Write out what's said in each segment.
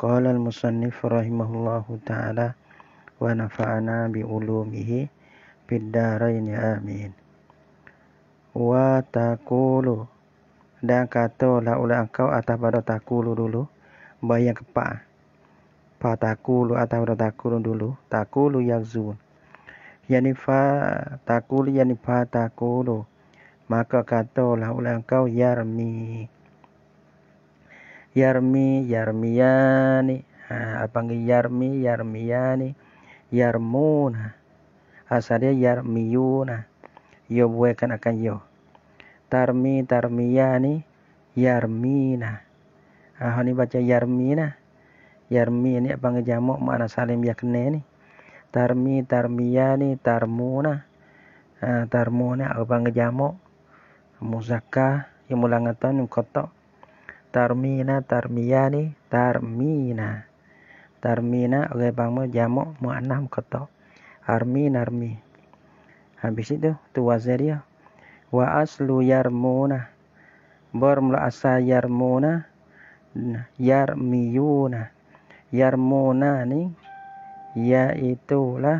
al-Musnif, قال المصنف رحمه الله bi ونفعنا بعلومه في الدارين Wa وتقول dan kata lah oleh engkau atas pada takulu dulu bayang kepak pada takulu atau pada takulu dulu takulu yang zun yani fa takulu yani fa takulu maka kata lah oleh engkau yarmi Yarmi Yarmiyani ha, panggil Yarmi Yarmiyani Yarmuna Asalnya yarmiuna, Yo buatkan akan yo Tarmi Tarmiyani Yarmina Ah ha, ini baca Yarmina Yarmi ini apa panggil jamuk makna salim yakne ni Tarmi Tarmiyani Tarmuna ha, Tarmuna apa panggil jamuk Muzakah yang mulang atau yang kotak tarmina tarmia ni tarmina tarmina orang okay, bang mu jamak muannas kata armi narmi habis itu tu wazir dia wa aslu yarmuna bermula asal yarmuna yarmiyuna yarmuna ni iaitu ya lah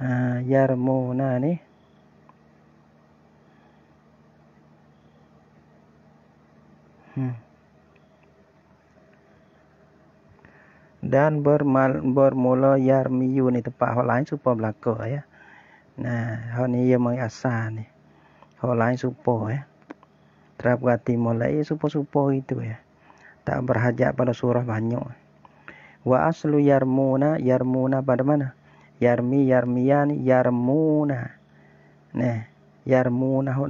uh, ah, yarmuna ni Hmm. dan bermal, bermula yarmiyu ni tempat hok lain supaya berlaku ya nah hok ni ia mengasa ni hok lain supaya ya terap gati mulai supo supo itu ya tak berhajat pada surah banyak wa aslu yarmuna yarmuna pada mana yarmi yarmian yarmuna nah yarmuna hok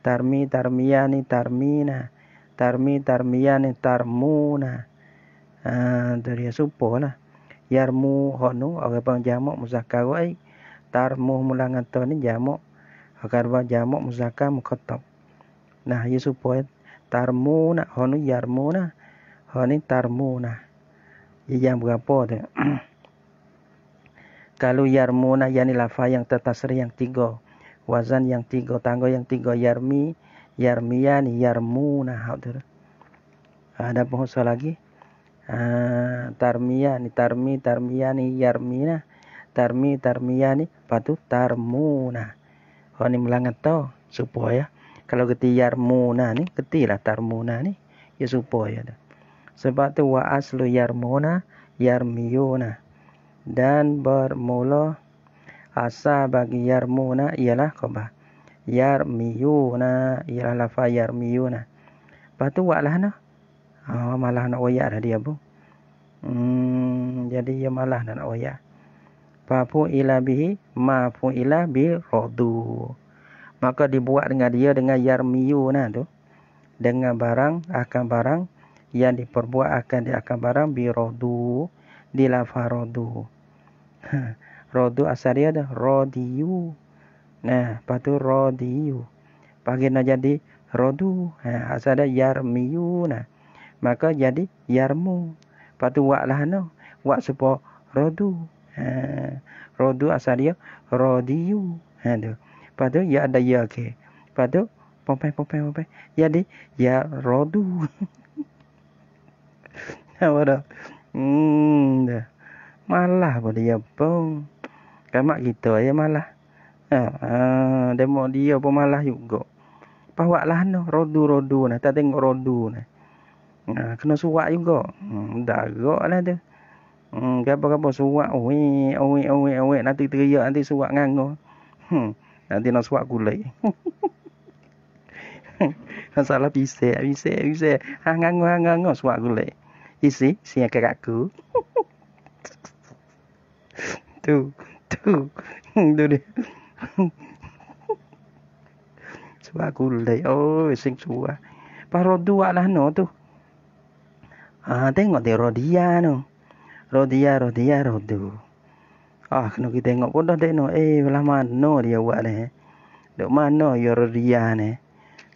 tarmi tarmiani tarmina tarmi tarmian tarmuna. Ha tu dia supo lah. Yarmu hono orang pang jamak muzakkar ai. Tarmu mulang atau ni jamak. Akar ba jamak muzakkar mukhatab. Nah ye supo ai. Tarmuna hono yarmuna. Hono tarmuna. Ye jam berapa tu? Kalau yarmuna yani lafa yang tatasri yang tiga. Wazan yang tiga, tangga yang tiga, yarmi yarmian yarmuna hadir. Ah, ada bahasa lagi. Uh, ah, tarmian, tarmi, tarmiani, yarmina, tarmi, tarmiani, patu tarmuna. Kau ni melangat tau supaya kalau keti yarmuna ni ketilah tarmuna ni ya supaya dah. Sebab tu wa aslu yarmuna yarmiyuna dan bermula asa bagi yarmuna ialah khabar yarmiyuna ialah lafa yarmiyuna lepas tu buatlah nah ha, malah nak wayak dah dia bu hmm, jadi dia malah dah nak wayak Fafu ila bihi ma fu ila bi radu. Maka dibuat dengan dia dengan yarmiyu nah tu. Dengan barang akan barang yang diperbuat akan dia akan barang bi radu di lafa radu. Radu asal ada radiyu. Nah, patu rodiu. pagi nak jadi rodu. Ha, asal dia yarmiu. Nah. Maka jadi yarmu. patu wak lah no. Wak supo rodu. Ha, rodu asal dia rodiu. Ha, tu. ya ada ya ke. patu tu pompeh pompeh Jadi ya rodu. Apa dah? Hmm, dah. Malah pada ya pun. Kamak kita ya malah. Ha, ha demo dia pun malas juga. Pawak lah no, rodu rodu nah, tak tengok rodu nah. Ha, kena suak juga. Hmm, darak lah tu. Hmm, gapo-gapo suak, oi, oi, oi, oi, nanti teriak nanti suak nganggo. Hmm, nanti nak suak kulit. Masalah bisa, bisa, bisa. Ha nganggo, ha nganggo suak kulit. Isi, sia kakakku. tu, tu. tu dia. Suwa gulai. Oh, sing suwa. Paro dua lah no tu. Ah, tengok dia rodia no. Rodia, rodia, rodu. Ah, kena kita tengok pun dah tengok. Eh, belah mana dia buat ni. Eh. Duk mana ya rodia ni.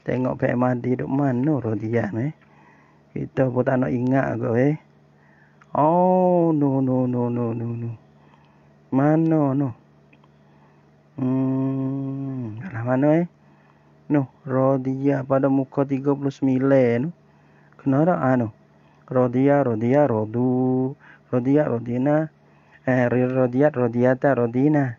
Tengok pek mati duk mana rodia ni. Eh. Kita pun tak nak ingat ke eh. Oh, no, no, no, no, no, no. Mana no. no. Hmm, alah mana eh? Noh, Rodia pada muka 39 noh. Kenapa ah noh? Rodia, Rodia, Rodu. Rodia, Rodina. Eh, Rir Rodia, Rodiata, Rodina.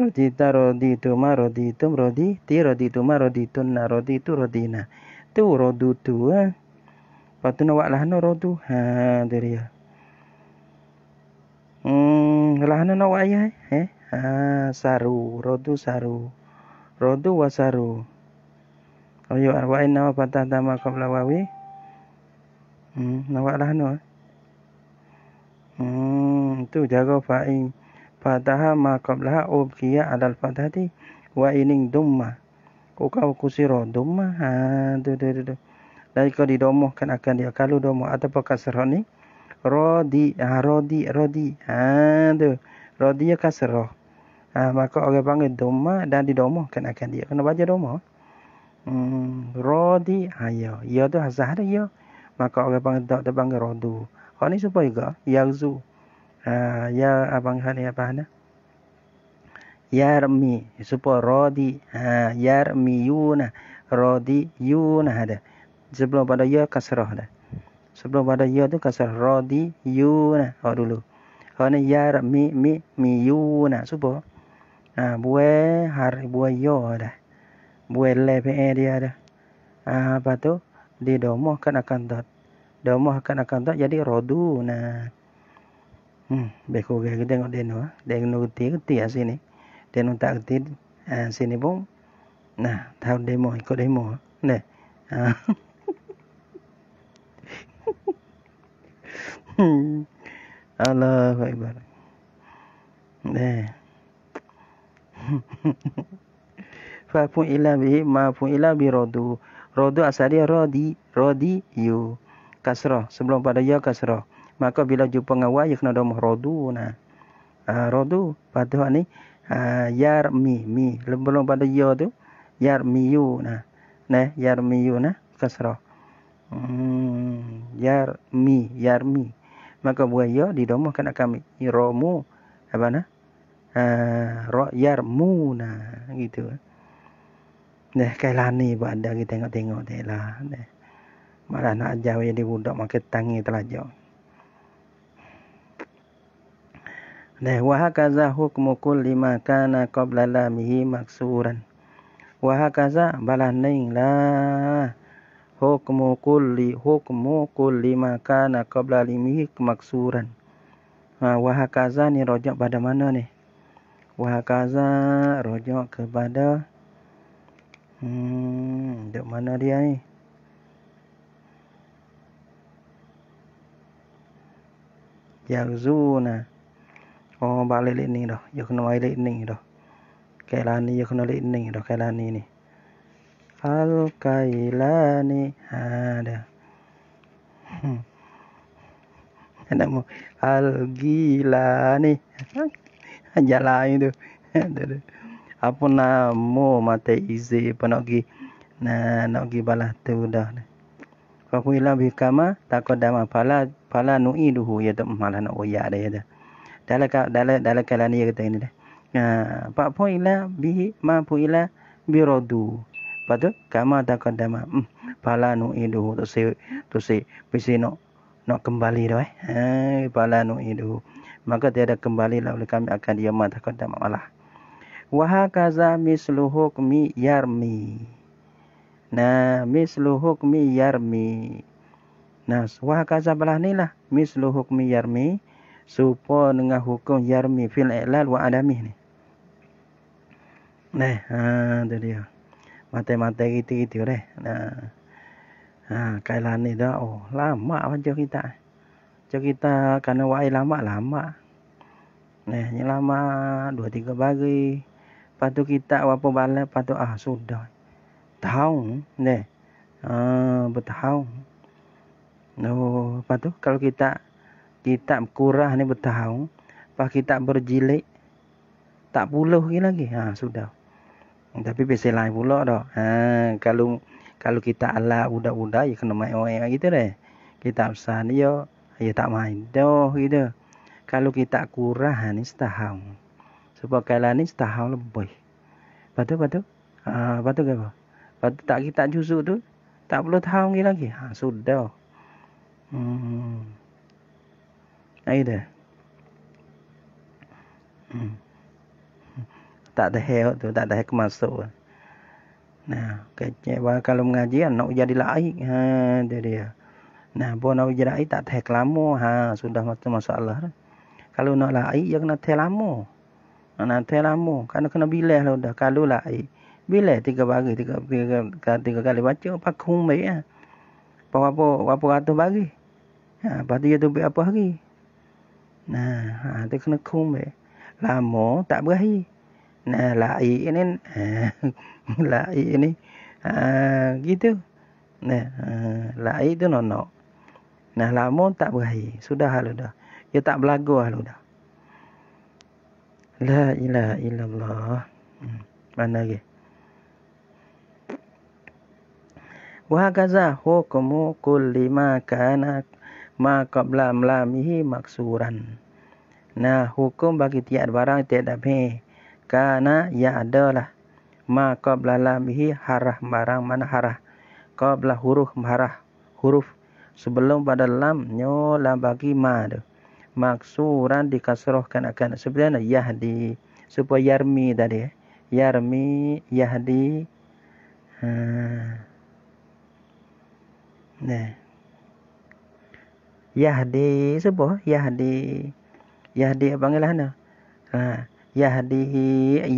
Rodita, Roditu, Ma, Roditu, Rodi. Ti, Roditu, Ma, Roditu, Na, Roditu, Rodina. Tu, Rodu, Tu, eh. Lepas nak buat lah noh, Rodu. Haa, diri Hmm, lah noh nak buat ayah Eh, eh? Ha, saru rodu saru rodu wasaru ayo arwa inna nama patah tama qabla wawi hmm nawalah no eh. hmm tu jaga fa'in fataha ma qabla ubkiya ha, oh, adal fatati wa ining dumma Ukau oh, kusiro domah ha tu tu tu. tu. Dan kalau didomohkan akan dia kalu domoh atau pakai seroh ni. Rodi ah rodi rodi ha tu. Rodi ya kasroh. Ha, maka orang panggil doma dan didomahkan akan dia. Kena baca doma. Hmm, rodi ayo. Ha, ya. ya tu hasah dia ya. Maka orang panggil tak terpanggil rodu. Kau ni supaya juga. Yarzu. Ha, ya abang hal apa hana? Yarmi. Supaya rodi. Ha, yarmi yuna. Rodi yuna ada. Sebelum pada ya kasrah dah. Sebelum pada ya tu kasrah. Rodi yuna. Oh dulu. Kau ni yarmi mi mi yuna. Supaya. Ha, buai hari buai yo dah. Buai lepe dia dah. Ha, apa tu? di domoh kan akan tot. Domoh akan akan tot jadi rodu. Nah. Hmm, beko gaya kita tengok deno. Deno ti kerti lah sini. Deno tak ti ha, sini pun. Nah, tahu demo, ikut demo. Nah. Ha. Allah Akbar. Nah. fa fu'ila bihi ma fu'ila bi radu radu asali radi radi yu kasrah sebelum pada ya kasrah maka bila jumpa dengan wa yakna dom radu na ah, radu pada ni ah, yar mi mi sebelum pada ya tu yar mi yu na ne yar mi yu na kasrah hmm, yar mi yar mi maka buaya di domah kena kami iramu apa nah Ah, royar muna gitu Nah, kailan ni buat ada kita tengok-tengok dia lah. Nah. Malah nak ajar jadi budak makin tangi telajak. Nah, wahakaza hukmu kul lima kana qablala mihi maksuran. Wahakaza balaning lah. Hukmu kul li hukmu kul lima kana qablala mihi maksuran. Nah, wahakaza ni rojak pada mana ni? Wahakaza rojok kepada Hmm, dek mana dia ni? Yauzuna. Oh, balik lek ni dah. Ya kena mai lek ni dah. Kailani ya kena lek ni dah. Kailani ni. Al kailani ada. Hmm. Ada mu. Al gilani. jalan tu apa lah, nama mata izi apa nak pergi nah, nak pergi balas tu dah kau pula bi kama ah, takut dama pala pala nu'i duhu ya tak malah nak royak ya dah lah dah dalam dalam dalam kala ni kata ini dah apa pun ila bi ma pun ila bi radu patu kama ah takut dama hmm, pala nu'i duhu tu se tu se bisi nak nak kembali dah eh pala nu'i duhu maka tiada kembali lah oleh kami akan dia mata kau tidak malah. Wahakaza misluhuk mi yarmi. Nah, misluhuk mi yarmi. Nah, wahakaza belah ni lah. Misluhuk mi yarmi. Supo dengan hukum yarmi fil iklal wa adami ni. Nah, ha, tu dia. Mata-mata gitu-gitu deh. Nah. Ha, kailan ni dah. Oh, lama macam kita. Nah. Macam kita kena wahai lama-lama. Eh, ni lama dua tiga pagi. Patu kita apa balik patu ah sudah. Tahun nih Ah bertahun. No, oh, patu kalau kita kita kurah ni bertahun, pas kita berjilek tak puluh lagi lagi. Ha sudah. Tapi bisa lain pula dah. Ha kalau kalau kita ala budak-budak ya kena main-main gitu deh. Kita usah ni yo. Ya. Ya tak main. Doh gitu. Kalau kita kurang ha, ni setahun. supaya kalau ni setahun lebih. Batu batu, Ah ha, uh, patu ke apa? Batu tak kita jusuk tu. Tak perlu tahun lagi lagi. Ha, sudah. Hmm. Ai dah. Hmm. Tak ada heo tu, tak ada hal masuk. Nah, kecewa kalau mengaji anak kan, jadi laik. Ha, dia dia. Nah, buat nak wujud air tak teh kelamu. Ha, sudah mati masalah. Kalau nak air, ya kena teh lama. Nak, nak teh lama. Kena kena bilah lah dah. Kalau lah air. Bilah tiga bagi. Tiga, tiga, tiga, tiga kali baca. Pak humbe. Ya. Apa, apa, apa ratus bagi. Ha, lepas tu dia tu apa hari. Nah, ha, tu kena humbe. Lama tak berakhir. Nah, lah air ini. Lah air ini. Ha, gitu. Nah, uh, ha, lah air tu nak-nak. No, no. Nah lama tak berakhir. Sudah lah dah. Dia tak berlagu lah dah. La ilaha illallah. Hmm. Mana lagi? Wahagazah hukumu kulli makana maqabla mlamihi maksuran. Nah hukum bagi tiap barang tiap dapi. Kana ya adalah. Maqabla lamihi harah barang mana harah. Qabla huruf marah. Huruf sebelum pada lam nyo lam bagi ma tu maksuran dikasrohkan akan sebenarnya yahdi supaya yarmi tadi eh. yarmi yahdi hmm. nah yahdi sebuah yahdi yahdi apa panggilan lah ha. yahdi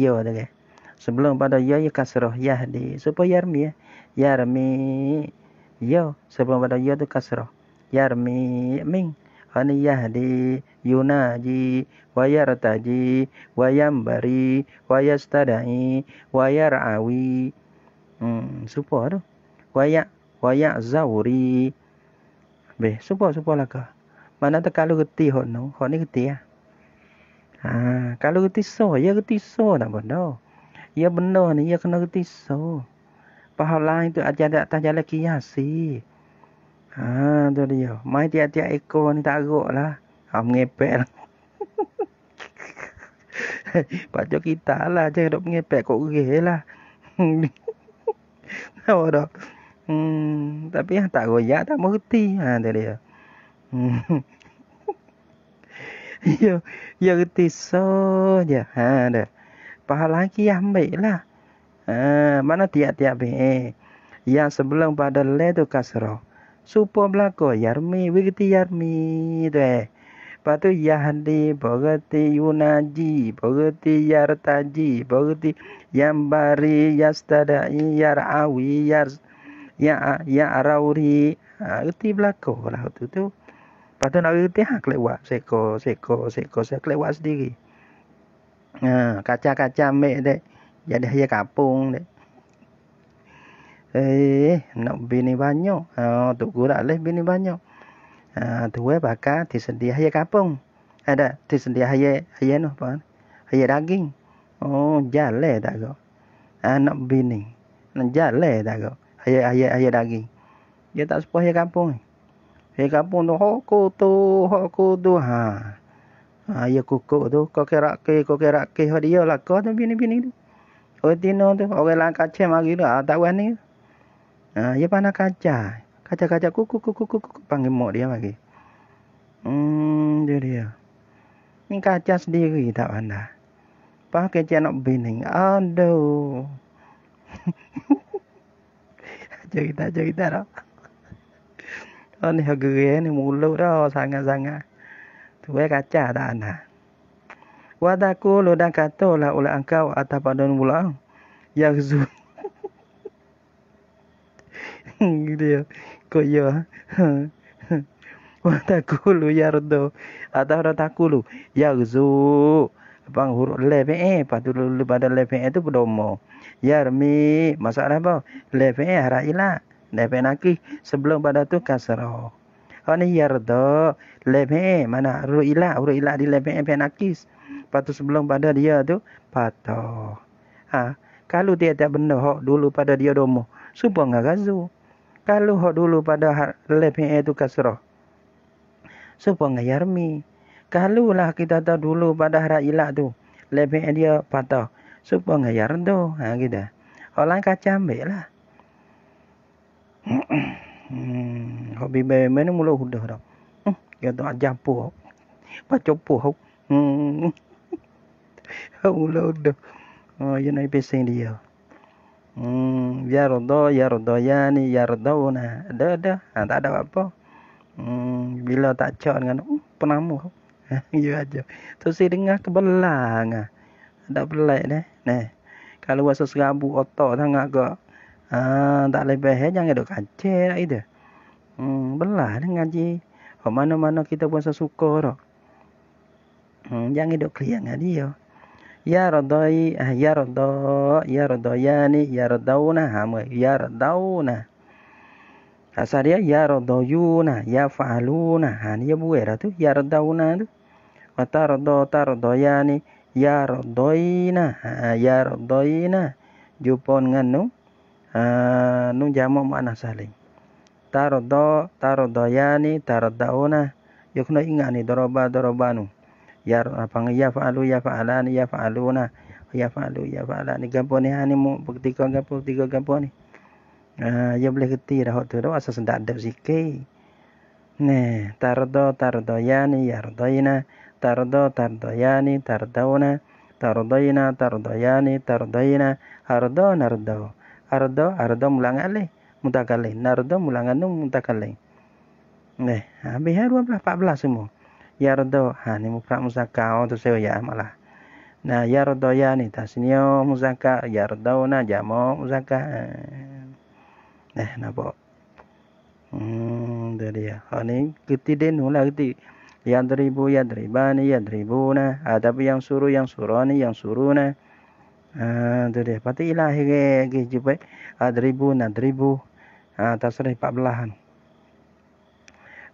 yo tadi eh. sebelum pada ya kasrah yahdi supaya yarmi eh. yarmi ya sebelum pada ya tu kasrah yarmi ming ani yahdi yunaji wa yartaji wa yambari wa yastadai wa yarawi hmm supo tu waya waya zauri be supo supo lah ka mana tak kalau reti hok no hok ni reti ah ha kalau reti so ya reti so nak benda ya benda ni ya kena reti so pahala itu ajar di atas jalan kiasi. Ha, tu dia. Mai tiap-tiap ekor ni tak aruk lah. Ha, mengepek lah. Baca kita lah. Jangan duduk mengepek. Kok gerih lah. Tahu tak? Hmm, tapi yang tak royak tak merti. Ha, tu dia. Hmm. ya, ya reti so je. Ha, dia. Pahala kiasi ambil lah. Eh, mana tiap-tiap eh yang sebelum pada le tu kasro supo belako yarmi begitu yarmi tu eh patu yahdi begitu yunaji begitu yartaji begitu yambari yastada yar awi yar ya ya arauri uti ah, belako lah tu tu patu nak begitu? ha kelewat seko seko seko seko kelewat sendiri ha kaca-kaca mek dek Ya dah ya kapung dek. Eh, nak bini banyak. Oh, ah, tu gurak lah, leh bini banyak. Ah, tu eh bakal disediah ya kampung. Ada disediah ayah ayah noh pan. ayah daging. Oh, jale tak go. Anak ah, bini. Nak jale tak go. ayah ayah ya daging. Dia tak sepuh ayah kapung. Ayah kapung tu hoku tu hoku tu ha. ayah ah, kuku tu kau kerak ke kau kerak ke dia lah kau tu bini-bini tu. Bini. Oh dino tu orang lang kaca mari tu lah. ah tak wani. Ah ya pana kaca. Kaca-kaca kuku kuku kuku panggil mo dia lagi. Hmm dia dia. Ni kaca sendiri tak ada. Pak kaca nak bining. Aduh. cerita cerita dah. Oh ni hagu ni mulu dah sangat-sangat. Tu eh kaca tak ada. Wadaku lu dan katulah oleh engkau atas padan pula. Ya Zu. Gitu ya. Kau ya. Wadaku lu ya Rudo. Atas padan taku lu. Ya Zu. Bang huruf eh. lepe. Padu lu pada lepe itu eh berdomo. Ya Rmi. Masalah apa? Lepe eh, harap ilah. Lepe naki. Sebelum pada tu kasarau. Oh ni yardo lebe mana ru ila di lebe e penakis lepas tu sebelum pada dia tu patah. Ha, kalau dia tak benar hok dulu pada dia domo, enggak ngarazu. Kalau hok dulu pada lepeng itu kasrah. Supa ngayarmi. Kalau lah kita tahu dulu pada hara ilak tu, lepeng dia patah. Supa ngayardo, ha kita. Orang kacam baiklah. hmm, hobi bayi mana mula hudah dah. Hmm, dia tu ajar puh. Baca Hmm. Mula udah. Oh, yun ay pesa yung diyo. Hmm, yardo, yardo yani, yardo na. Ada, ada. Ha, tak ada apa. Hmm, bila tak cok dengan, uh, penamu. Ya aja. Tu si dengar kebelang. Ada ah. pelik deh. Nih. Kalau rasa serabu otak tak nak kak. Ah, tak lebih eh jangan dok kacir aida. Lah hmm, belah dengan ji. Ke oh, mana-mana kita buat suka dok. Hmm, jangan dok kliang dia. Ya. Ya eh, radai, ya rada, ya radayani, ya radauna, hamu, ya radauna. Asal dia ya radayuna, ya faaluna, han ya buera tu, ya radauna tu. Wata rada, ta radayani, ya radayina, ha, ya radayina. Jupon ngan nu, ha, nu jamu mana salim. Ta rada, ta radayani, ta radauna. Yukna ingani, doroba, doroba nu ya apang ya faalu ya faalan ya faaluna ya faalu ya faalan ni gapo ha, ni ni mu tiga gapo tiga gapo ni ah ya boleh keti dah tu dah asas ndak ada zikir ne tardo tardo yani yardaina tardo tardo yani tardauna tardaina tardo yani tardaina ardo nardo ardo ardo mulang ale mutakalin nardo mulang anu mutakalin ne habis ya 12 14 semua Ya yardo hani mufrad muzaka tu sewa ya malah Nah, Ya yardo ya ni tasniyo Ya yardo ha. hmm, ha, lah, ya ya ya na jamo muzaka ha, nah napa hmm tu dia hani kiti denu lah kiti yang teribu yang teribani yang teribuna ada yang suruh yang suruhani yang suruhna ah tu dia pati ilahi ke ke jupai ah teribu na teribu ah tasrih pak belahan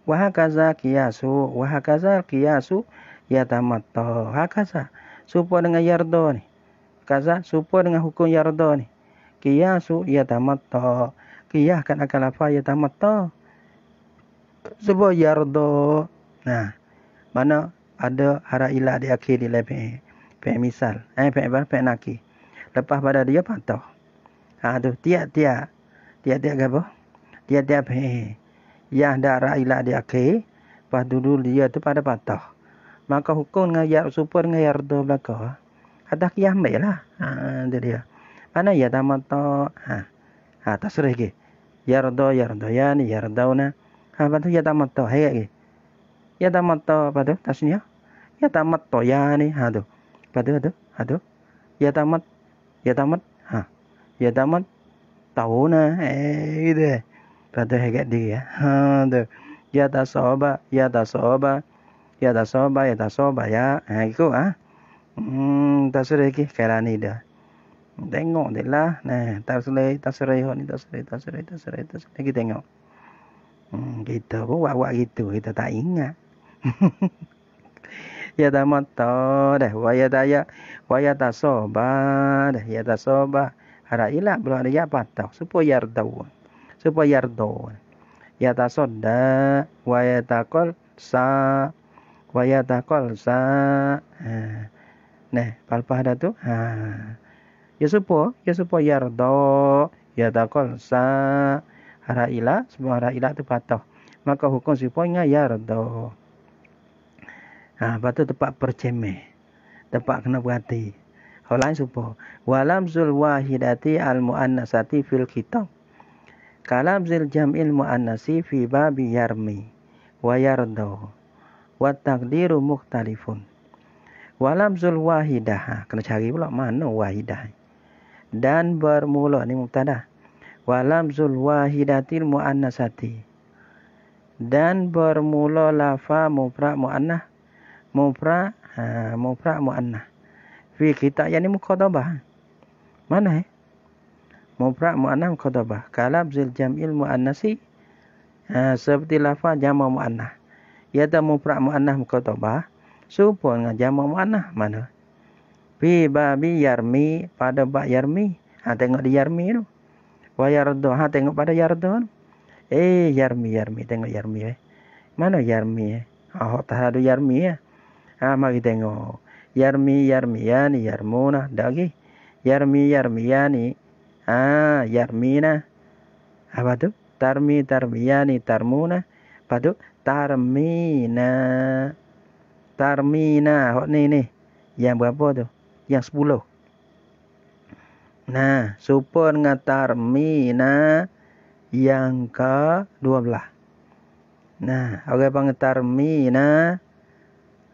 wahakaza kiasu wahakaza kiasu yatamato hakaza supo dengan yardo ni kaza supo dengan hukum yardo ni kiasu yatamato kiyah kan akan apa yatamato supo yardo nah mana ada hara ilah di akhir di lepe pe misal eh pe apa naki lepas pada dia patah ha tu tiap-tiap tiap-tiap apa tiap-tiap Ya dara ila di akhir pas dulu dia tu pada patah maka hukum dengan yah super dengan yah redo belaka ada kiah mai lah ha tu dia mana yah tamata ha ha tasrih ke yah redo yah redo yah ni yah redauna ha patu yah tamata hai ke yah tamata patu tasnia ha? Ya tamata yah ni ha tu patu tu ha tu yah tamat ya tamat ha ya tamat tau na eh gitu pada hegat diri ya. Ha, tu. Ya ta soba, ya ta soba, ya ta soba, ya ta soba ya. Ha, ikut ah. Hmm, tak suruh lagi. Kerana dah. Tengok dia lah. Nah, tak suruh, tak suruh. Ni tak suruh, tak suruh, tak suruh, tak suruh. Lagi tengok. Hmm, kita pun buat-buat gitu. Kita tak ingat. ya ta mata dah. Waya ta ya. ya. Waya ta soba dah. Ya ta soba. Harap ilah. Belum ada ya patah. Supaya ya supaya yardo ya tasodda wa kol sa wa kol sa ha. nah palpa ada tu ha ya supo ya supo yardo ya kol sa hara ila semua hara ila tu patah maka hukum supo nya yardo ha patu tepat perceme tepat kena berhati kalau lain supo walam zul wahidati al muannasati fil kitab Kalam kalabzil jam'il mu'annasi fi babi yarmi wa yardo wa takdiru muhtalifun walabzul wahidah ha, kena cari pula mana wahidah dan bermula ni mubtada walabzul wahidatil mu'annasati dan bermula lafa mufra mu'annah mufra ha, mufra mu'annah fi kita yang ni mukadabah mana eh mubra mu'annah mukhatabah. Kalam zil jam'il mu'annasi. Ha, seperti lafaz jama' mu'annah. Ya ta mubra mu'annah mukhatabah. Supun dengan jama' mu'annah. Mana? Fi babi yarmi pada bak yarmi. Ha, tengok di yarmi tu. Wa yardo. Ha, tengok pada yardo Eh, yarmi, yarmi. Tengok yarmi. Eh. Mana yarmi? Eh? Ha, tak ada yarmi. Eh. Ha, mari tengok. Yarmi, yarmi. Ya yarmuna. Dagi. Yarmi, yarmi. yani. Ah, yarmina. Apa tu? Tarmi, tarmiyani, tarmuna. Apa tu? Tarmina. Tarmina. Oh ni ni. Yang berapa tu? Yang sepuluh. Nah, supon dengan tarmina yang ke dua belah. Nah, orang okay, tarmina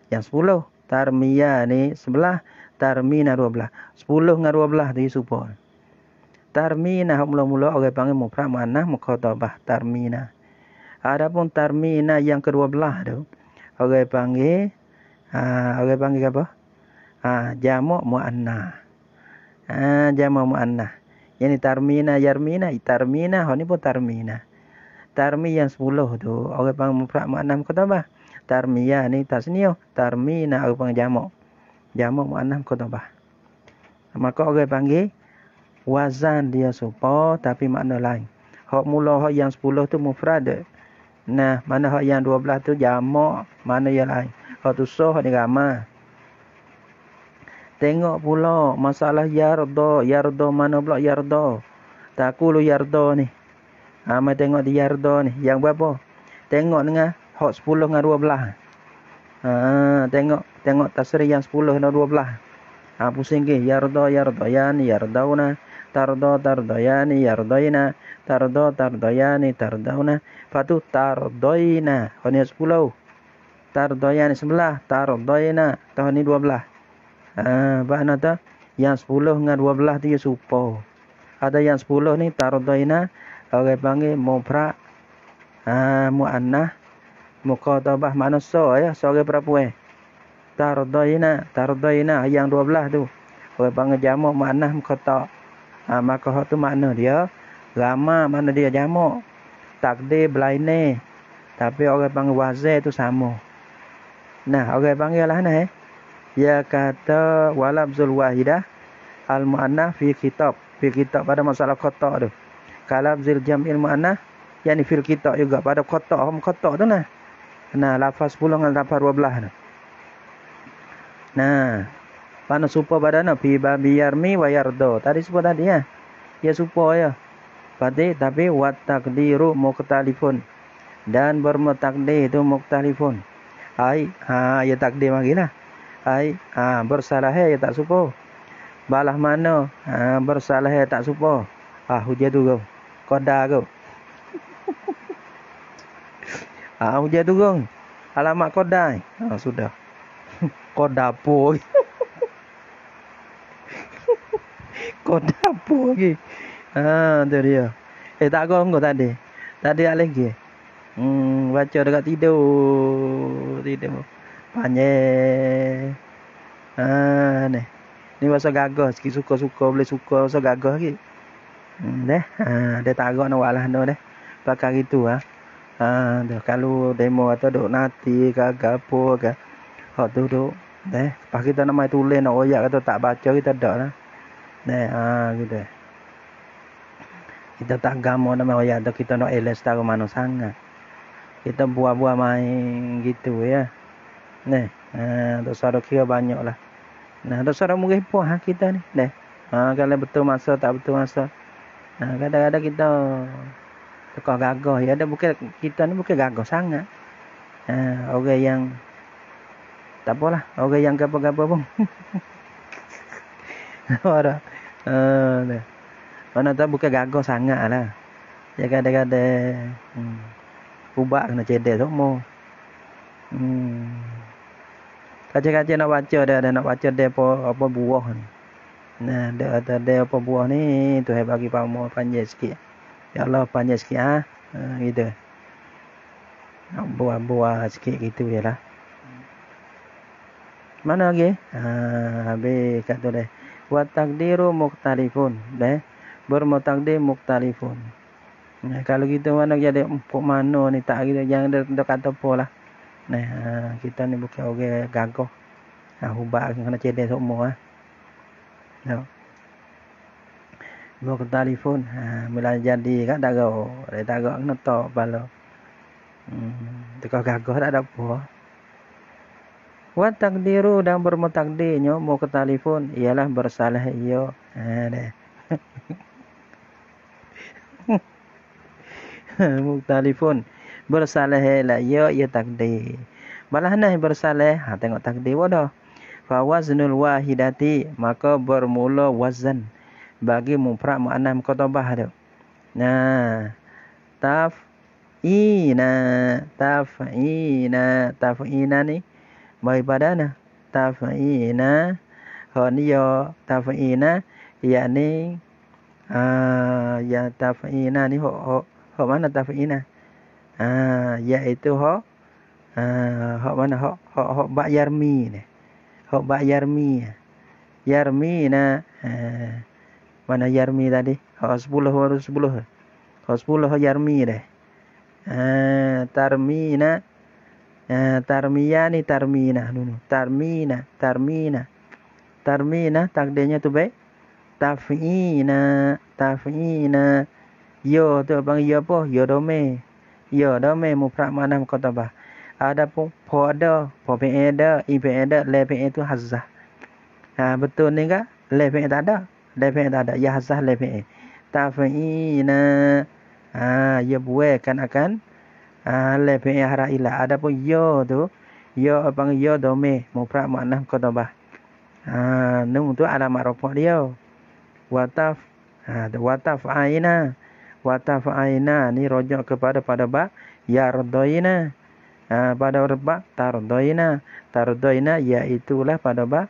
yang sepuluh. Tarmia sebelah, tarmina dua belah. Sepuluh dengan dua belah tu supon. Tarmina mula-mula orang panggil mufrad muannas mukhatabah tarmina. Adapun tarmina yang kedua belah tu orang panggil ah orang panggil apa? Ah jamak muannas. Ah ha, jamak muannas. Ini tarmina yarmina Tarmina, ho ni pun tarmina. Tarmi yang sepuluh tu orang panggil mufrad muannas mukhatabah. Tarmiyah ni tasniyah, oh. tarmina orang panggil jamak. Jamak muannas mukhatabah. Maka orang panggil wazan dia serupa tapi makna lain. Hak mula hak yang 10 tu mufrad. Nah, mana hak yang 12 tu jamak, mana yang lain. Hak tu sah hak ni Tengok pula masalah yardo, yardo mana pula yardo. Takulu yardo ni. Ha, mai tengok di yardo ni. Yang berapa? Tengok dengan hak 10 dengan 12. Ha, ah, tengok tengok tasri yang 10 dan 12. Ha, pusing ke? Yardo, yardo. Yan, yardo na tardo tardoyani yardoina tardo tardoyani tardauna fatu tardoina hanya sepuluh tardoyani sebelah tardoina tahun ini dua belah ah nata yang sepuluh dengan dua belah tu tiga ya supo ada yang sepuluh ni tardoina orang panggil mopra ah muannah mukotabah manusia ya seorang perempuan tardoina tardoina yang dua belah tu orang panggil jamak muannah mukotabah Ha, makroh tu makna dia lama makna dia jamak. Takdir berlainan. Tapi orang panggil wazir tu sama. Nah, orang panggil lah nah eh. Ya kata walabzul wahidah al muannah fi kitab. Fi kitab pada masalah kotak tu. Kalau zil jam il muannah ni fi kitab juga pada kotak hum kotak tu nah. Nah, lafaz 10 dengan lafaz 12 tu. Nah, Pakna supo badana bi ba biyarmi wayardo. Tadi supo tadi ya. Ya supo ya. Berarti tapi wat takdiru muktalifun. Dan bermutakdir itu muktalifun. Ai ha ya takdir magilah. Ha? Ai ha bersalah ya, ya tak supo. Balah mana ha bersalah ya tak supo. Ah ha, hujah tu go. Koda go. ah ha, hujah tu go. Alamat kodai. Ah sudah. Kodapoi. Kau dapur lagi. Ha, tu dia. Eh, tak kau kau tadi. Tadi ada lagi. Hmm, baca dekat tidur. Tidur. Panjang. Ha, ni. Ni pasal gagah sikit suka-suka boleh suka pasal gagah lagi. Hmm, dah Ha, dia tak agak nak walah no deh. Pakar gitu, ah. Ha, tu kalau demo atau duk nanti ke gapo ke. Hak tu tu. Deh, pas kita nak mai tulen nak oyak atau tak baca kita dak lah ne ah ha, gitu kita tak gamo nama oh, ya tu kita no eles taru mano sangat kita buah-buah main gitu ya ne ah tu ha, saro kira banyak lah nah tu saro mungkin puah ha, kita ni ne ah ha, kalau betul masa tak betul masa nah kadang-kadang kita tukar gagah ya ada bukan kita ni bukan gagah sangat ah orang yang tak apalah orang yang gapo-gapo pun ada Ha, Mana tahu bukan gagah sangat lah. Dia kadang-kadang. Hmm. Ubat kena cedek semua. Hmm. Kaca-kaca nak baca dia ada nak baca dia apa, apa buah ni. Nah, ada ada dia apa buah ni tu hai bagi mau panjang sikit. Ya Allah panjang sikit ah. Ha? gitu. Nak buah-buah sikit gitu jelah. Mana lagi? Ha habis kat tu deh wa takdiru muktalifun deh bermutakdir muktalifun nah kalau gitu mana jadi pok mano ni tak kita jangan dah, dah kata polah nah kita ni bukan orang gagah lah, lah. ha hubak kena cede semua ah ha. no. muktalifun ha mula jadi kan dagau dia tak kena tok balo. hmm tukar gagah tak ada apa wa takdiru dan bermutakdir bermutakdirnya mau ke telefon ialah bersalah yo, ade, mau telefon bersalah eh, la yo, ya takdir malah nah bersalah ha tengok takdir wado. fa waznul wahidati maka bermula wazan bagi mufrad muannas mukatabah tu nah taf ina taf ina taf ina ni daripada na tafaina khoniyo tafaina yakni ya tafaina ni ho ho mana tafaina ah yaitu ho ah mana ho ho ho bayarmi ni ho bayarmi yarmi na mana yarmi tadi ho 10 ho 10 ho 10 ho yarmi deh ah tarmina Eh, tarmiyani tarmina nunu tarmina tarmina tarmina takdirnya tu baik tafina tafina yo tu abang yo apa yo dome yo dome mu pra manam kotaba ada pun po ada po pe ada i pe ada le pe itu hazza ha betul ni ka le pe tak ada le pe tak ada ya hazza le pe tafina ha ya buai kan akan lebih yang harap ilah. Ada pun yo tu. Yo apa yang yo dome. Mufra makna kotobah. Ha, nung tu ada makrofok dia. Wataf. Ha, wataf aina. Wataf aina. Ni rojok kepada pada bak. Yardoina. Ha, pada bak. Tardoina. Tardoina. Iaitulah pada ba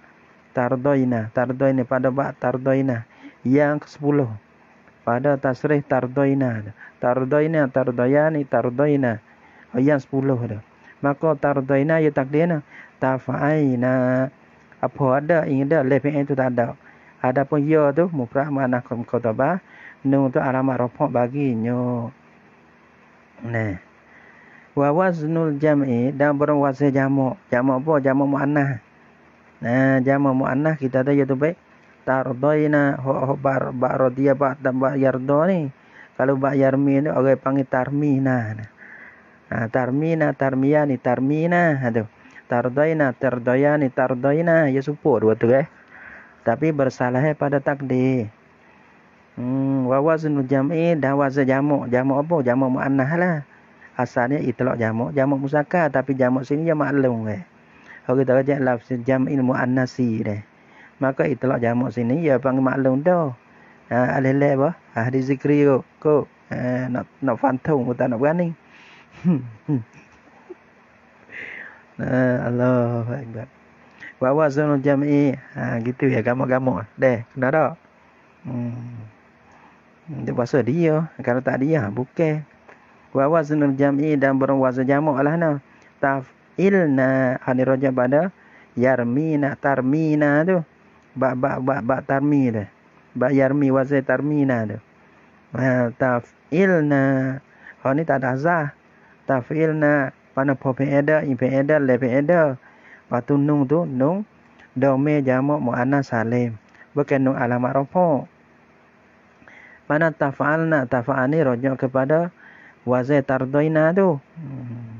Tardoina. Tardoina. Pada ba Tardoina. Yang ke sepuluh. Pada tasrih Tardoina. Tardoina. Tardoyani. Tardoina. tardoina ayat 10 dah. Maka tardaina ya takdina tafaina. Apa ada ing ada lepen itu tak ada. Adapun ya tu mufrad mana kum kotaba nun tu alamat rafa baginya. Nah. Wa waznul jam'i dan berwazan wazan jamak. Jamak apa? Jamak muannas. Nah, jamak muannas kita tu ya tu baik. Tardaina ho ho bar bar dia ba dan ba yardo ni. Kalau ba yarmi ni orang panggil tarmi nah. nah. Ha, tarmina, tarmiani, tarmina. aduh. tu. Tardoina, terdoyani, Ya support dua tu eh. Tapi bersalahnya eh, pada takdir. Hmm, wawazinu jam'i dawaza jamuk. Jamuk apa? Jamuk mu'annah lah. Asalnya itulah jamuk. Jamuk musaka. Tapi jamuk sini ya maklum eh. Kalau kita kata lafz jam'i mu'annasi deh. Maka itulah jamuk sini ya panggil maklum dah. Ha, Alih-alih apa? Ahli zikri kok. Ko. Ha, nak, nak fantung. Kita nak berani. Eh, Allah Akbar. Wa wa zonul jam'i. Ha, gitu ya. Gamuk-gamuk. Dah. Kena tak? Hmm. Dia puasa dia. Kalau tak dia. Ha, Bukan. Wa wa zonul jam'i. Dan berwaza jamuk lah. Nah. Taf'ilna. Hani roja pada. Yarmina. Tarmina tu. Ba ba ba ba tarmi tu. Ba yarmi wazai tarmina tu. Ha, taf'ilna. Hani tak ada zah tafil na pana po pe eda in eda le eda patu nung tu nung dome jamo mo ana salem bukan nung alamat ropo mana tafal na tafani rojo kepada waze tardoina tu hmm.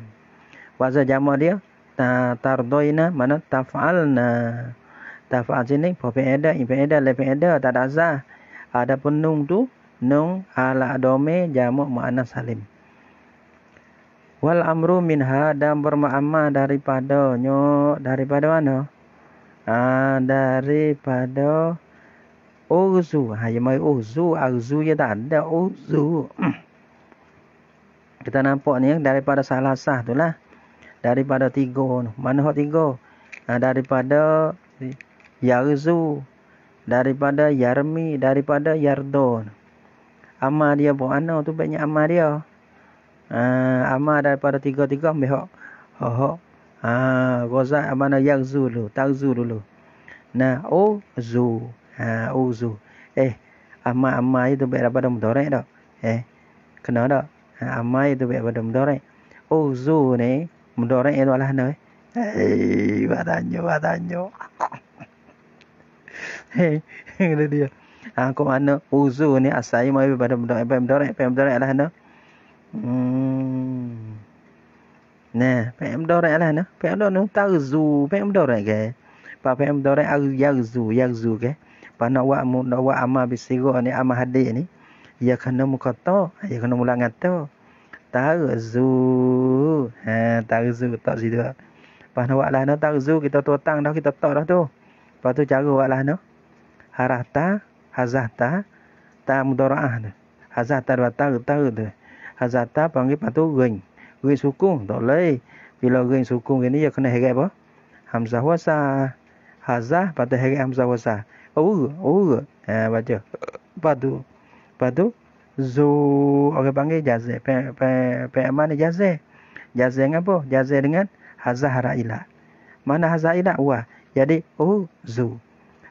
Waze jamo dia ta tardoina mana tafal na tafal jenis po eda in eda le eda tadaza ada penung tu nung ala adome jamu mu'ana salim wal amru minha dan bermakna daripada nyo daripada mana ah daripada urzu ha ya mai urzu arzu ya tak ada urzu kita nampak ni daripada salah sah tu lah daripada tiga mana hak tiga ah daripada yarzu daripada yarmi daripada yardon amal dia buat ana tu banyak amal dia uh, ah, ama daripada tiga-tiga ambil hak. Ha ha. Ah gozai amana yang dulu, tang dulu. Nah, o zu. Ha ah, o zu. Eh, amma amma itu baik daripada mudore dak. Eh. Kena dak? Ha ah, ama itu baik daripada mudore. O zu ni mudore itu alah nah. Eh, badanyo badanyo. Hei, ini dia. Aku mana uzu ni asalnya mai ibadah mendorong, ibadah mendorong, ibadah mendorong adalah Nè, phải em đâu rẻ là nữa, phải em đâu nó tao dù, phải em đâu rẻ ghê. Và phải em đâu rẻ ăn giang dù, giang dù ghê. Và nó qua mù, nó qua ama bì xì gô, nè ama hạt đê nè. Giờ khăn nó mù khó giờ khăn nó mù lạ ngạt tô. Tao dù, à, tao dù, tao gì được. Và nó qua là nó tao dù, cái tao tô tăng đó, cái tao tô đó tô. Và tôi chả gọi là nó. Hà rạ ta, hà giả ta, ta mù đô rạ nè. Hà giả ta, ta, ta, ta, ta, ta, ta, hazata panggi patu gwen gwen suku to lei bila gwen suku gwen ni ya kena hege apa hamzah wasa haza patu hege hamzah wasa oh oh eh baca patu patu zu orang panggil jaze pe pe pe mana jaze jaze dengan apa jaze dengan hazah ila mana hazah ila wah jadi oh zu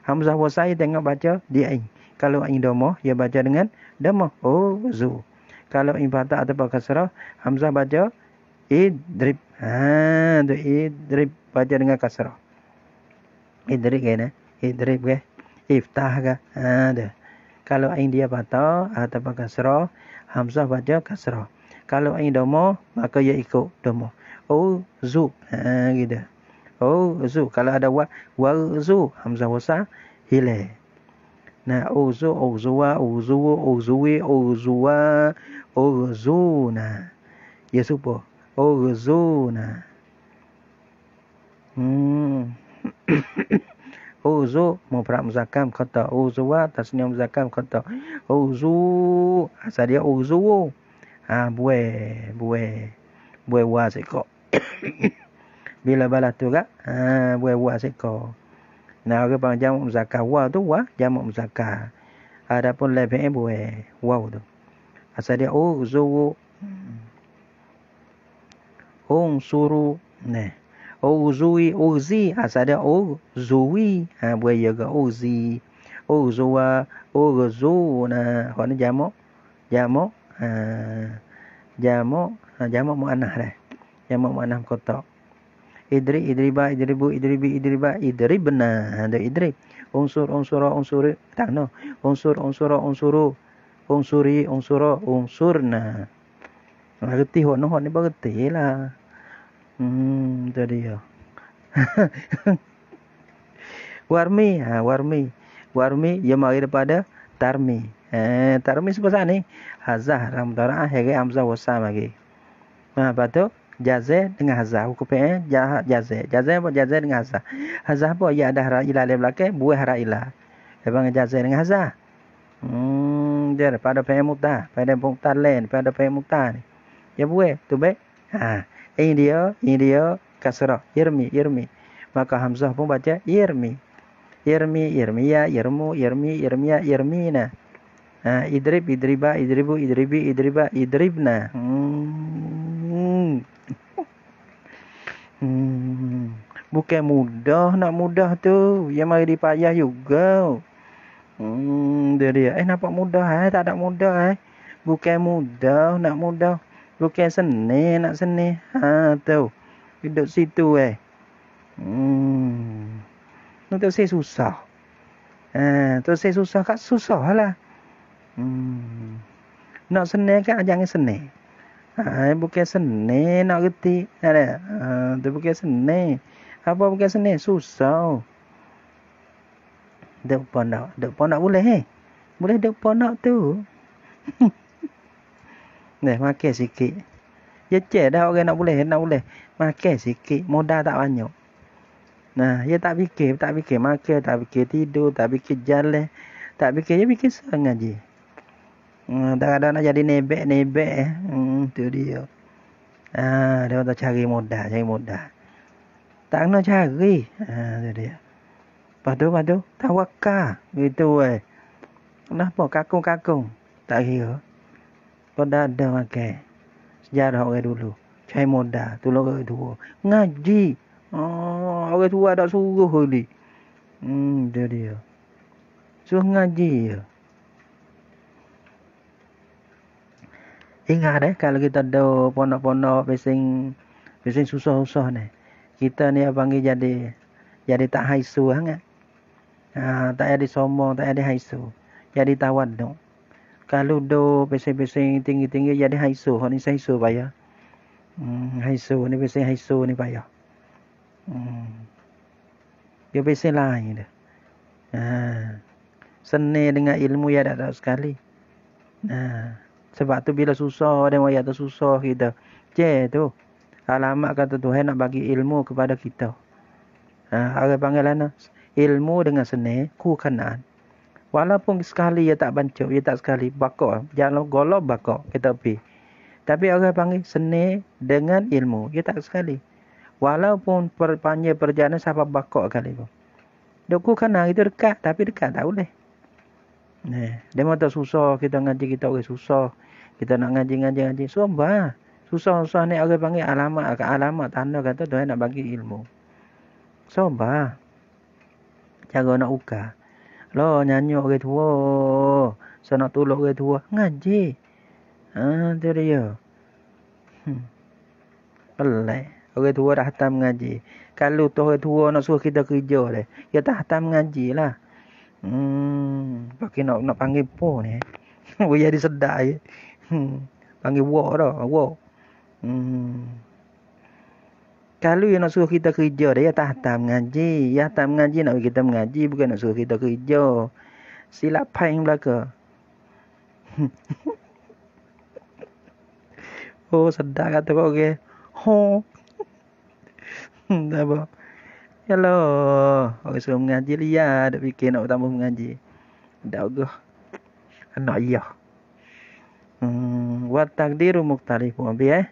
hamzah wasa tengok baca dia ing kalau ing domo dia baca dengan demo. oh zu kalau infatah atau kasrah hamzah baca idrib ha tu idrib baca dengan kasrah idrib kan idrib kan iftah kan ha tu kalau ain dia patah atau kasrah hamzah baca kasrah kalau ain domo maka ia ikut domo oh zu ha gitu oh zu kalau ada wa wa zu hamzah wasa hilang Na'uzu, uzuwa, uzuwa, uzuwi, uzuwa, uzuna. Ya supo. Uzuna. Hmm. uzu, mufrad muzakam kata. Uzuwa, tasnya muzakam kata. Uzu, asal dia uzuwa. Ha, buai, buai, buai wa sekok. Bila balat tu ah Ha, buwe wa sekok. Nah, orang panggil jamak muzakkar wa tu wa jamak muzakkar. Adapun lafaz ibu eh, eh. wa tu. Asal dia oh zuru. Ong oh, suru ne. Oh zui uzi oh, asal dia oh zui ha buat juga ya uzi. Oh zua oh, oh zu na kalau jamak jamak ha jamak ha, jamak mu anah dah. Jamak mu anah kotak idri idri idri idri bu, bi, idri idribi idri idribna ada ha, idri. unsur unsura unsur, tak no unsur unsur, unsuru unsuri unsur, unsurna Berarti hot no hot ni berarti lah. Hmm, tadi ya. warmi, ha, warmi. Warmi ia mari daripada tarmi. Eh, tarmi sebab sana ni. Hazah, ramdara, hege, amza wassam lagi. Ha, apa jazah dengan hazah hukum eh jazah jazah buat jazah dengan hazah hazah buat ya ada hara ilah lem lake buah hara ila lebang jazah dengan hazah hmm der pada pe muta pada muta len pada pe muta ni ya buah tu be ha ini dia ini dia kasrah irmi irmi maka hamzah pun baca irmi irmi irmiya irmu irmi irmiya irmina ha idrib idriba idribu idribi idriba idribna hmm Hmm, bukan mudah nak mudah tu. Yang mari dipayah juga. Hmm, dia dia. Eh, nampak mudah eh. Tak ada mudah eh. Bukan mudah nak mudah. Bukan seni nak seni. Ha, tu. Duduk situ eh. Hmm. Tu saya susah. Ha, eh, tu saya susah. Kak susah lah. Hmm. Nak seni kan jangan seni. Hai ah, eh, bukan seni nak reti. Ha dia. Ha bukan seni. Apa bukan seni? Susah. Dek ponak, dek ponak boleh eh. Boleh dek ponak tu. Nih makan sikit. Ya cek dah orang nak boleh, nak boleh. Makan sikit, modal tak banyak. Nah, ya tak fikir, tak fikir makan, tak fikir tidur, tak fikir jalan. Tak fikir, ya fikir sangat je. Tak hmm, ada nak jadi nebek nebek eh. hmm, tu dia ah dia tak cari modal cari modal tak nak cari ah tu dia padu padu tawakal gitu eh nak apa kakung-kakung tak kira Kau dah ada makan sejarah orang dulu cari modal tolong orang tua ngaji oh, orang tua tak suruh ni hmm tu dia suruh ngaji ya. ingat eh kalau kita do pondok-pondok pesing pesing susah-susah ni kita ni apa panggil jadi jadi tak haisu sangat ha, tak ada sombong tak ada haisu jadi tawad dong kalau do pesing-pesing tinggi-tinggi jadi haisu hon ni haisu bayar hmm haisu ni pising haisu ni bayar hmm dia pising lain dah ha seni dengan ilmu ya dah sekali ha sebab tu bila susah dan wayak tu susah kita. Je tu. Alamak kata Tuhan nak bagi ilmu kepada kita. Ha, orang panggil lah Ilmu dengan seni, ku kanan. Walaupun sekali ia tak bancuh, ia tak sekali bakok. jangan golok bakok kita pergi. Tapi orang panggil seni dengan ilmu. Ia tak sekali. Walaupun perpanjang perjalanan siapa bakok kali pun. Dia ku kenal itu dekat. Tapi dekat tak boleh. Nah, dia mahu tak susah. Kita ngaji kita orang okay, susah. Kita nak ngaji, ngaji, ngaji. Sumpah. Ah. Susah-susah ni orang panggil alamat. ke alamat tanda kata tuan nak bagi ilmu. Sumpah. Ah. Cara nak uka. Lo nyanyi orang tua. Saya nak tolong orang tua. Ngaji. Ha, tu dia. Hmm. Pelik. Orang tua dah hantar mengaji. Kalau tu orang tua nak suruh kita kerja dia. Ya tak hantar mengaji lah. Hmm. Pakai nak, nak panggil pun ni. Eh. Boleh jadi sedap je. Eh. Hmm. Panggil work dah, work. Hmm. Kalau yang nak suruh kita kerja dia ya tak hantar mengaji. Ya tak mengaji nak kita mengaji bukan nak suruh kita kerja. Silap paing belaka. oh sedar kata kau ke. Ho. Dah apa. Hello. Orang suruh mengaji dia ada fikir nak bertambah mengaji. Dah ogah. Anak iya. Wat hmm, takdiru muktalifu Nabi eh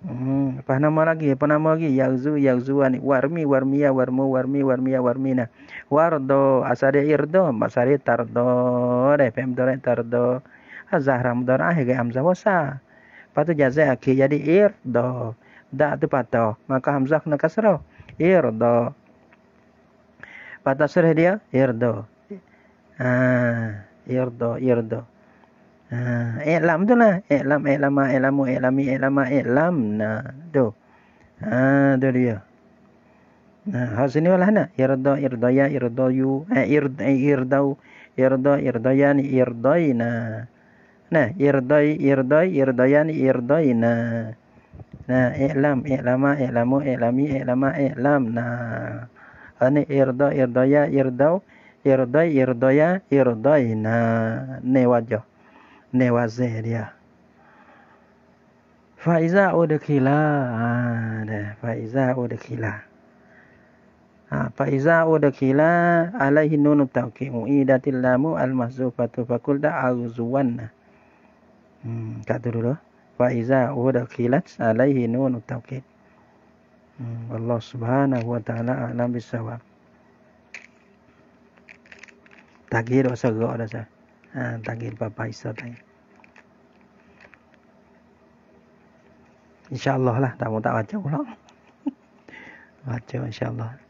Hmm, apa nama lagi? Apa nama lagi? Yazu, Yazuan, Warmi, Warmia, Warmu, Warmi, Warmia, Warmina. Wardo, asari irdo, masari tardo, repem dore tardo. Azahram ah, dore ahe ge amza wasa. Patu jaze akhi jadi irdo. Da tu pato, maka hamzah kena kasro. Irdo. Patu sereh dia, irdo. Ah, irdo, irdo. Ha, i'lam tu lah. I'lam, i'lama, i'lamu, i'lami, i'lama, i'lam. Nah, tu. Ha, tu dia. Nah, ha, ni lah nak. Irda, irdaya, irdayu. Eh, ird, eh, irdau. Irda, irdayan, irdayna. Nah, irday irday irdayan, irdayna. Nah, i'lam, i'lama, i'lamu, i'lami, i'lama, i'lam. Nah. Ini ha, irda, irdaya, irdau. Irdai, irdaya, irdayna. Ne wajah newazeria. Faiza udah udakila, ah, ada. Faiza udakila. Ha, ah, faiza udah kila. alaihi nunu tauki mu'idatil lamu al-mahzufatu fakulta aruzuwanna. Hmm, kata dulu. Faiza kila. alaihi nunu tauki. Hmm, Allah subhanahu wa ta'ala alam bisawab. Tak kira segera dah daging ha, Bapak Isa tadi. InsyaAllah lah. Tak mahu tak wajah ulang. Wajah, insyaAllah. Allah.